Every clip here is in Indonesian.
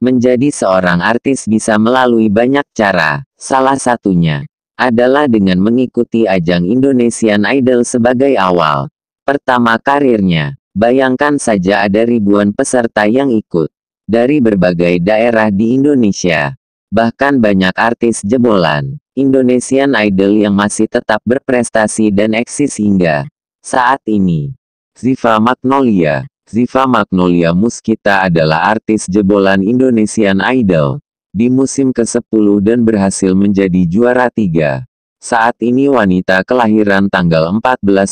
Menjadi seorang artis bisa melalui banyak cara, salah satunya adalah dengan mengikuti ajang Indonesian Idol sebagai awal. Pertama karirnya, bayangkan saja ada ribuan peserta yang ikut dari berbagai daerah di Indonesia. Bahkan banyak artis jebolan Indonesian Idol yang masih tetap berprestasi dan eksis hingga saat ini. Ziva Magnolia Ziva Magnolia Muskita adalah artis jebolan Indonesian Idol di musim ke-10 dan berhasil menjadi juara tiga. Saat ini wanita kelahiran tanggal 14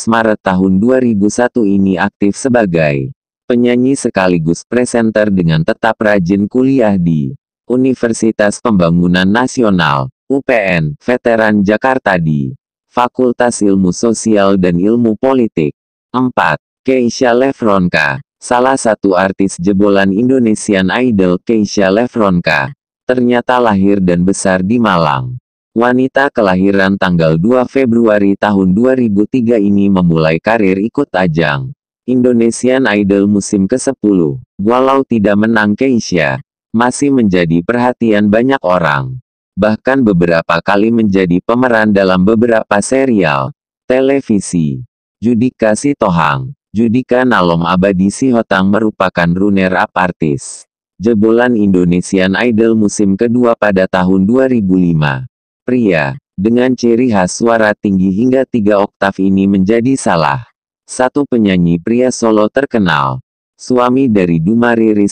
Maret tahun 2001 ini aktif sebagai penyanyi sekaligus presenter dengan tetap rajin kuliah di Universitas Pembangunan Nasional, UPN, Veteran Jakarta di Fakultas Ilmu Sosial dan Ilmu Politik. 4. Keisha Lefronka Salah satu artis jebolan Indonesian Idol Keisha Lefronka, ternyata lahir dan besar di Malang. Wanita kelahiran tanggal 2 Februari tahun 2003 ini memulai karir ikut ajang Indonesian Idol musim ke-10. Walau tidak menang Keisha, masih menjadi perhatian banyak orang. Bahkan beberapa kali menjadi pemeran dalam beberapa serial, televisi. Judikasi Tohang. Judika Nalom Abadi Sihotang merupakan runner-up artis. Jebolan Indonesian Idol musim kedua pada tahun 2005. Pria, dengan ciri khas suara tinggi hingga tiga oktav ini menjadi salah. Satu penyanyi pria solo terkenal. Suami dari Dumari Riri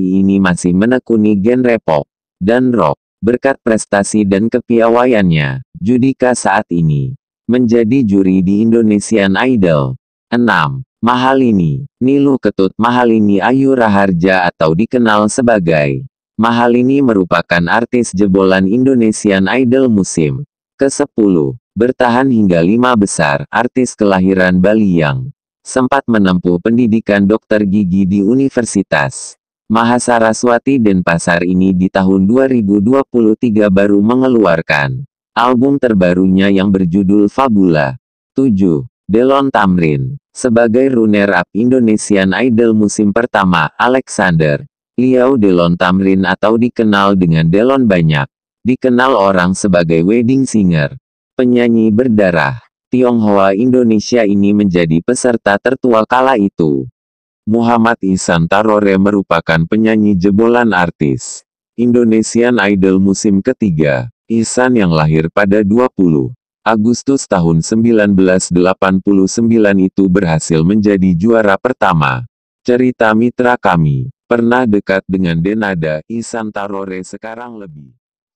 ini masih menekuni genre pop dan rock. Berkat prestasi dan kepiawaiannya, Judika saat ini menjadi juri di Indonesian Idol. 6. Mahalini, Nilu Ketut Mahalini Ayu Raharja atau dikenal sebagai Mahalini merupakan artis jebolan Indonesian Idol musim ke-10, bertahan hingga lima besar, artis kelahiran Bali yang sempat menempuh pendidikan dokter gigi di Universitas Mahasaraswati Denpasar ini di tahun 2023 baru mengeluarkan album terbarunya yang berjudul Fabula 7. Delon Tamrin. Sebagai runner-up Indonesian Idol musim pertama, Alexander. Liao Delon Tamrin atau dikenal dengan Delon banyak. Dikenal orang sebagai wedding singer. Penyanyi berdarah. Tionghoa Indonesia ini menjadi peserta tertua kala itu. Muhammad Ihsan Tarore merupakan penyanyi jebolan artis. Indonesian Idol musim ketiga. Ihsan yang lahir pada 20. Agustus tahun 1989 itu berhasil menjadi juara pertama. Cerita mitra kami, pernah dekat dengan Denada, Isantarore Tarore sekarang lebih.